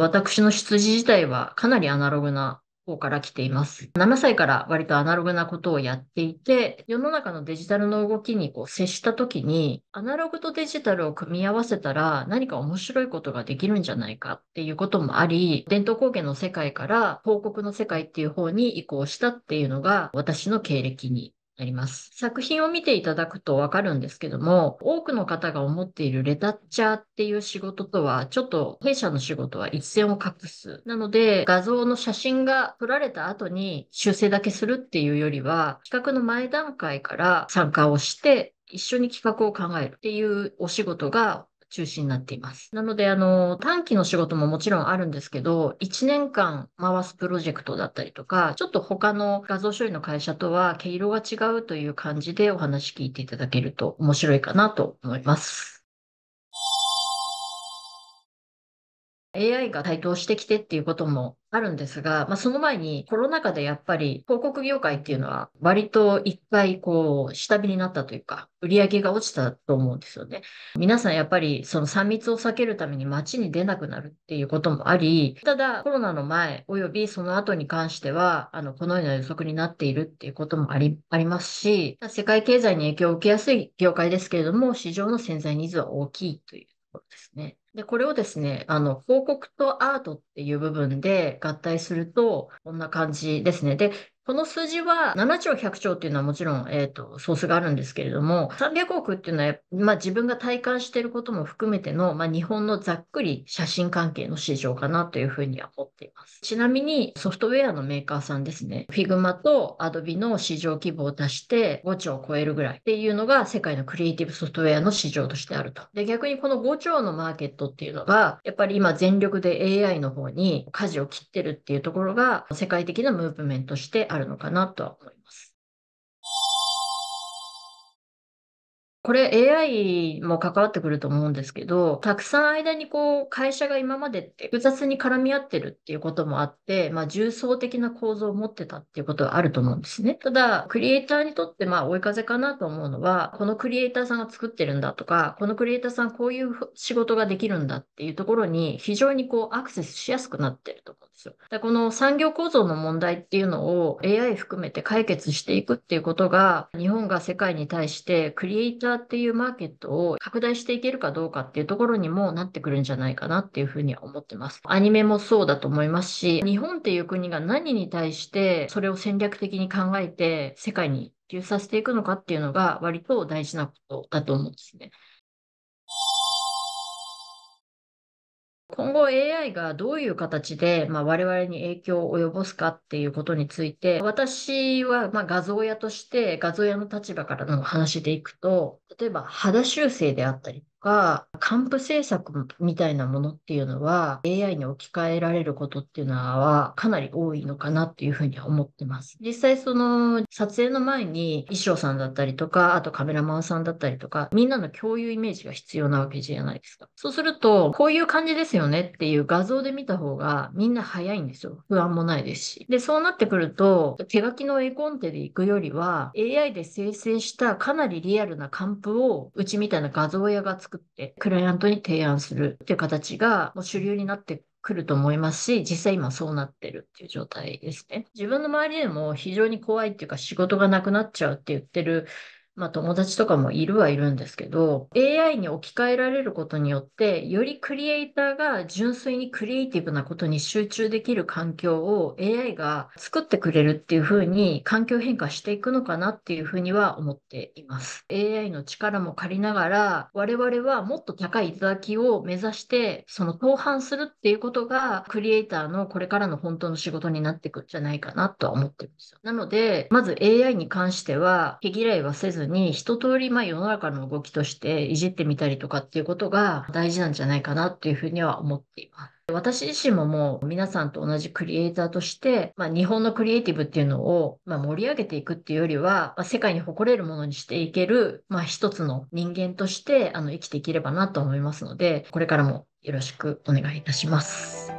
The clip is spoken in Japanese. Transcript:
私の出自自体はかなりアナログな方から来ています。7歳から割とアナログなことをやっていて、世の中のデジタルの動きにこう接した時に、アナログとデジタルを組み合わせたら何か面白いことができるんじゃないかっていうこともあり、伝統工芸の世界から広告の世界っていう方に移行したっていうのが私の経歴になります。作品を見ていただくとわかるんですけども、多くの方が思っているレタッチャーっていう仕事とは、ちょっと弊社の仕事は一線を画す。なので、画像の写真が撮られた後に修正だけするっていうよりは、企画の前段階から参加をして、一緒に企画を考えるっていうお仕事が中心になっています。なので、あの、短期の仕事ももちろんあるんですけど、1年間回すプロジェクトだったりとか、ちょっと他の画像処理の会社とは毛色が違うという感じでお話聞いていただけると面白いかなと思います。AI が台頭してきてっていうこともあるんですが、まあ、その前にコロナ禍でやっぱり広告業界っていうのは割と一回こう下火になったというか、売り上げが落ちたと思うんですよね。皆さんやっぱりその3密を避けるために街に出なくなるっていうこともあり、ただコロナの前及びその後に関しては、あの、このような予測になっているっていうこともあり、ありますし、世界経済に影響を受けやすい業界ですけれども、市場の潜在ニーズは大きいというところですね。で、これをですね、あの、広告とアートっていう部分で合体すると、こんな感じですね。で、この数字は7兆100兆っていうのはもちろん、えっ、ー、と、ソースがあるんですけれども、300億っていうのは、まあ自分が体感していることも含めての、まあ日本のざっくり写真関係の市場かなというふうには思っています。ちなみにソフトウェアのメーカーさんですね、Figma と Adobe の市場規模を足して5兆を超えるぐらいっていうのが世界のクリエイティブソフトウェアの市場としてあると。で、逆にこの5兆のマーケットっていうのが、やっぱり今全力で AI の方に舵を切ってるっていうところが世界的なムーブメントとしてあるのかなとは思います。これ AI も関わってくると思うんですけど、たくさん間にこう会社が今までって複雑に絡み合ってるっていうこともあって、まあ重層的な構造を持ってたっていうことはあると思うんですね。ただ、クリエイターにとってまあ追い風かなと思うのは、このクリエイターさんが作ってるんだとか、このクリエイターさんこういう仕事ができるんだっていうところに非常にこうアクセスしやすくなってると思うですよ。でこの産業構造の問題っていうのを AI 含めて解決していくっていうことが、日本が世界に対してクリエイターっていうマーケットを拡大していけるかどうかっていうところにもなってくるんじゃないかなっていうふうには思ってます。アニメもそうだと思いますし、日本っていう国が何に対してそれを戦略的に考えて世界に普及させていくのかっていうのが割と大事なことだと思うんですね。今後 AI がどういう形で、まあ、我々に影響を及ぼすかっていうことについて、私は、まあ、画像屋として画像屋の立場からの話でいくと、例えば肌修正であったりか、還付政策みたいなものっていうのは、AI に置き換えられることっていうのは、かなり多いのかなっていうふうには思ってます。実際その、撮影の前に、衣装さんだったりとか、あとカメラマンさんだったりとか、みんなの共有イメージが必要なわけじゃないですか。そうすると、こういう感じですよねっていう画像で見た方が、みんな早いんですよ。不安もないですし。で、そうなってくると、手書きの絵コンテで行くよりは、AI で生成したかなりリアルなカンを、うちみたいな画像屋が作作ってクライアントに提案するっていう形がもう主流になってくると思いますし、実際今そうなってるっていう状態ですね。自分の周りでも非常に怖いっていうか仕事がなくなっちゃうって言ってるまあ、友達とかもいるはいるんですけど、AI に置き換えられることによって、よりクリエイターが純粋にクリエイティブなことに集中できる環境を AI が作ってくれるっていうふうに環境変化していくのかなっていうふうには思っています。AI の力も借りながら、我々はもっと高い頂きを目指して、その登板するっていうことが、クリエイターのこれからの本当の仕事になっていくんじゃないかなとは思ってるんですよ。なので、まず AI に関しては、毛嫌いはせずずに、一通りまあ世の中の動きとしていじってみたりとかっていうことが大事なんじゃないかなっていうふうには思っています。私自身ももう皆さんと同じクリエイターとして、まあ、日本のクリエイティブっていうのを、まあ、盛り上げていくっていうよりは、まあ、世界に誇れるものにしていける、まあ、一つの人間としてあの生きていければなと思いますので、これからもよろしくお願いいたします。